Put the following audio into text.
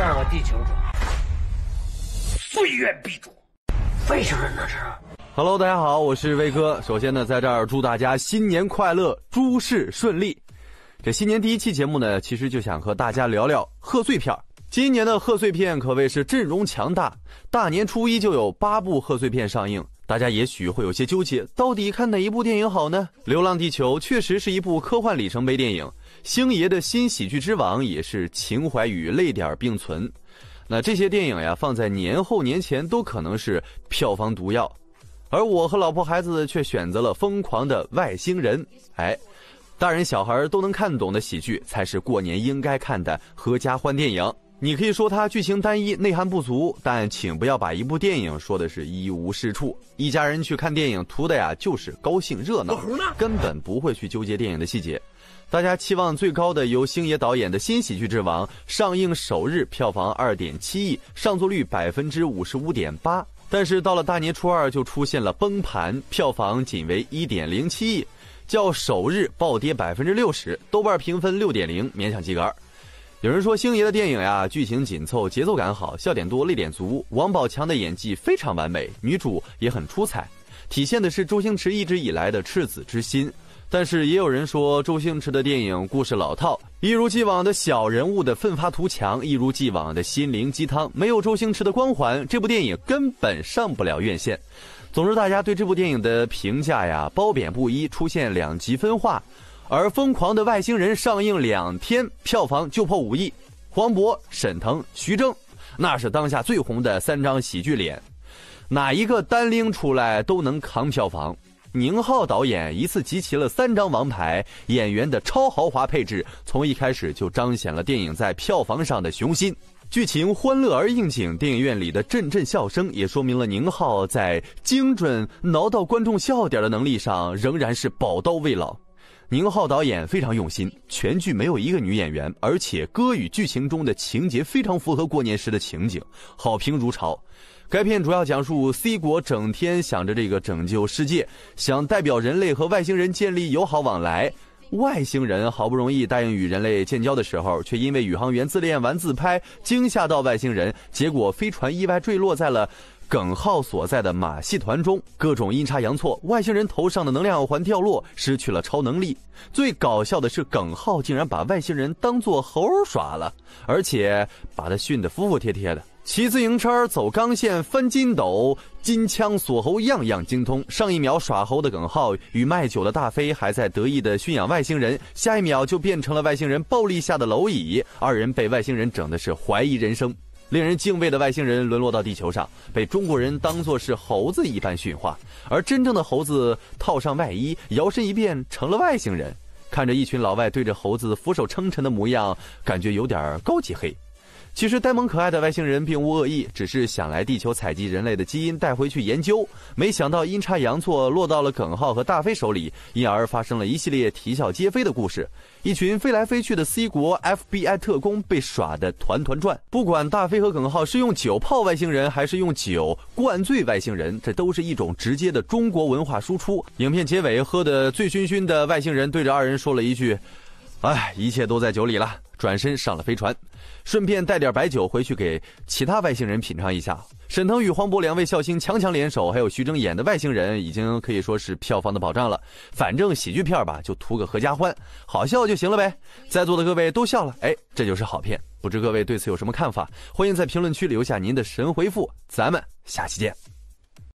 第二个地球者，岁月必主，为什么呢？这是。Hello，大家好，我是威哥。首先呢，在这儿祝大家新年快乐，诸事顺利。这新年第一期节目呢，其实就想和大家聊聊贺岁片。今年的贺岁片可谓是阵容强大，大年初一就有八部贺岁片上映。大家也许会有些纠结，到底看哪一部电影好呢？《流浪地球》确实是一部科幻里程碑电影，《星爷的新喜剧之王》也是情怀与泪点并存。那这些电影呀，放在年后年前都可能是票房毒药，而我和老婆孩子却选择了《疯狂的外星人》。哎，大人小孩都能看懂的喜剧，才是过年应该看的合家欢电影。你可以说它剧情单一、内涵不足，但请不要把一部电影说的是一无是处。一家人去看电影图的呀就是高兴热闹，根本不会去纠结电影的细节。大家期望最高的由星爷导演的新喜剧之王上映首日票房二点七亿，上座率百分之五十五点八，但是到了大年初二就出现了崩盘，票房仅为一点零七亿，较首日暴跌百分之六十，豆瓣评分六点零，勉强及格。有人说星爷的电影呀，剧情紧凑，节奏感好，笑点多，泪点足。王宝强的演技非常完美，女主也很出彩，体现的是周星驰一直以来的赤子之心。但是也有人说周星驰的电影故事老套，一如既往的小人物的奋发图强，一如既往的心灵鸡汤。没有周星驰的光环，这部电影根本上不了院线。总之，大家对这部电影的评价呀，褒贬不一，出现两极分化。而《疯狂的外星人》上映两天，票房就破五亿。黄渤、沈腾、徐峥，那是当下最红的三张喜剧脸，哪一个单拎出来都能扛票房。宁浩导演一次集齐了三张王牌演员的超豪华配置，从一开始就彰显了电影在票房上的雄心。剧情欢乐而应景，电影院里的阵阵笑声也说明了宁浩在精准挠到观众笑点的能力上仍然是宝刀未老。宁浩导演非常用心，全剧没有一个女演员，而且歌与剧情中的情节非常符合过年时的情景，好评如潮。该片主要讲述 C 国整天想着这个拯救世界，想代表人类和外星人建立友好往来。外星人好不容易答应与人类建交的时候，却因为宇航员自恋玩自拍惊吓到外星人，结果飞船意外坠落在了。耿浩所在的马戏团中，各种阴差阳错，外星人头上的能量环掉落，失去了超能力。最搞笑的是，耿浩竟然把外星人当作猴耍了，而且把他训得服服帖帖的，骑自行车、走钢线、翻筋斗、金枪锁喉，样样精通。上一秒耍猴的耿浩与卖酒的大飞还在得意的驯养外星人，下一秒就变成了外星人暴力下的蝼蚁，二人被外星人整的是怀疑人生。令人敬畏的外星人沦落到地球上，被中国人当作是猴子一般驯化；而真正的猴子套上外衣，摇身一变成了外星人。看着一群老外对着猴子俯首称臣的模样，感觉有点高级黑。其实呆萌可爱的外星人并无恶意，只是想来地球采集人类的基因带回去研究，没想到阴差阳错落到了耿浩和大飞手里，因而发生了一系列啼笑皆非的故事。一群飞来飞去的 C 国 FBI 特工被耍得团团转。不管大飞和耿浩是用酒泡外星人，还是用酒灌醉外星人，这都是一种直接的中国文化输出。影片结尾，喝得醉醺醺的外星人对着二人说了一句：“哎，一切都在酒里了。”转身上了飞船，顺便带点白酒回去给其他外星人品尝一下。沈腾与黄渤两位笑星强强联手，还有徐峥演的外星人，已经可以说是票房的保障了。反正喜剧片吧，就图个合家欢，好笑就行了呗。在座的各位都笑了，哎，这就是好片。不知各位对此有什么看法？欢迎在评论区留下您的神回复。咱们下期见。